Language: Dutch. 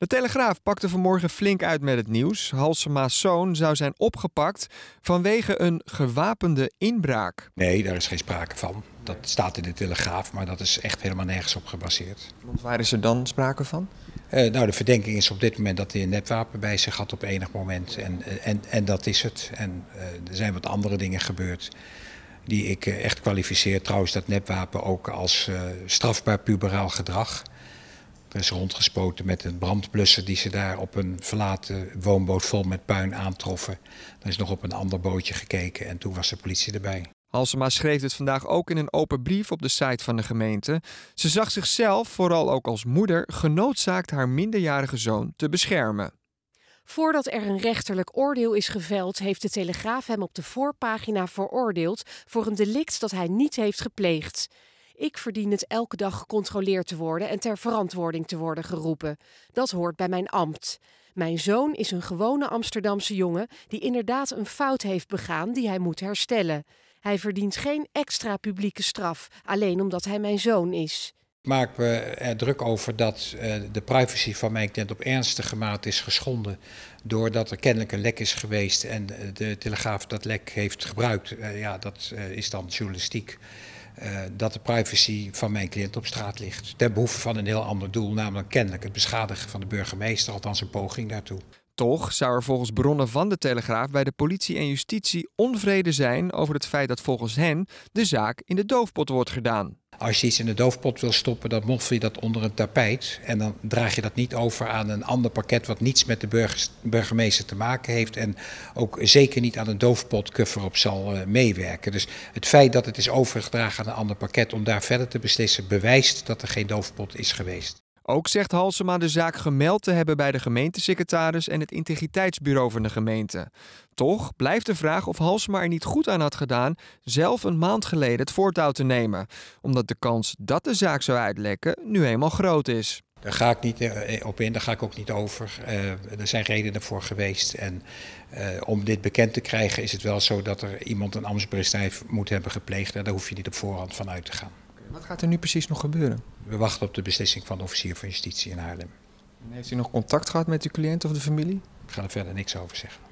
De Telegraaf pakte vanmorgen flink uit met het nieuws. Halsema's zoon zou zijn opgepakt vanwege een gewapende inbraak. Nee, daar is geen sprake van. Dat staat in de Telegraaf, maar dat is echt helemaal nergens op gebaseerd. Want waar is er dan sprake van? Eh, nou, de verdenking is op dit moment dat hij een netwapen bij zich had op enig moment. En, eh, en, en dat is het. En eh, er zijn wat andere dingen gebeurd die ik echt kwalificeer. Trouwens, dat nepwapen ook als strafbaar puberaal gedrag. Er is rondgespoten met een brandblusser die ze daar op een verlaten woonboot vol met puin aantroffen. Er is nog op een ander bootje gekeken en toen was de politie erbij. Halsema schreef het vandaag ook in een open brief op de site van de gemeente. Ze zag zichzelf, vooral ook als moeder, genoodzaakt haar minderjarige zoon te beschermen. Voordat er een rechterlijk oordeel is geveld, heeft de Telegraaf hem op de voorpagina veroordeeld voor een delict dat hij niet heeft gepleegd. Ik verdien het elke dag gecontroleerd te worden en ter verantwoording te worden geroepen. Dat hoort bij mijn ambt. Mijn zoon is een gewone Amsterdamse jongen die inderdaad een fout heeft begaan die hij moet herstellen. Hij verdient geen extra publieke straf, alleen omdat hij mijn zoon is. Ik maak me er druk over dat eh, de privacy van mijn kent op ernstige maat is geschonden. Doordat er kennelijk een lek is geweest en eh, de Telegraaf dat lek heeft gebruikt. Eh, ja, dat is dan journalistiek. Eh, dat de privacy van mijn cliënt op straat ligt. Ter behoefte van een heel ander doel, namelijk kennelijk het beschadigen van de burgemeester, althans een poging daartoe. Toch zou er volgens bronnen van de Telegraaf bij de politie en justitie onvrede zijn over het feit dat volgens hen de zaak in de doofpot wordt gedaan. Als je iets in de doofpot wil stoppen, dan moffel je dat onder een tapijt. En dan draag je dat niet over aan een ander pakket wat niets met de burgemeester te maken heeft. En ook zeker niet aan een doofpotkuffer op zal eh, meewerken. Dus het feit dat het is overgedragen aan een ander pakket om daar verder te beslissen, bewijst dat er geen doofpot is geweest. Ook zegt Halsema de zaak gemeld te hebben bij de gemeentesecretaris en het integriteitsbureau van de gemeente. Toch blijft de vraag of Halsema er niet goed aan had gedaan zelf een maand geleden het voortouw te nemen. Omdat de kans dat de zaak zou uitlekken nu eenmaal groot is. Daar ga ik niet eh, op in, daar ga ik ook niet over. Eh, er zijn redenen voor geweest. En eh, om dit bekend te krijgen is het wel zo dat er iemand een ambtsbedrijf moet hebben gepleegd. En daar hoef je niet op voorhand van uit te gaan. Wat gaat er nu precies nog gebeuren? we wachten op de beslissing van de officier van justitie in Haarlem. En heeft u nog contact gehad met uw cliënt of de familie? Ik ga er verder niks over zeggen.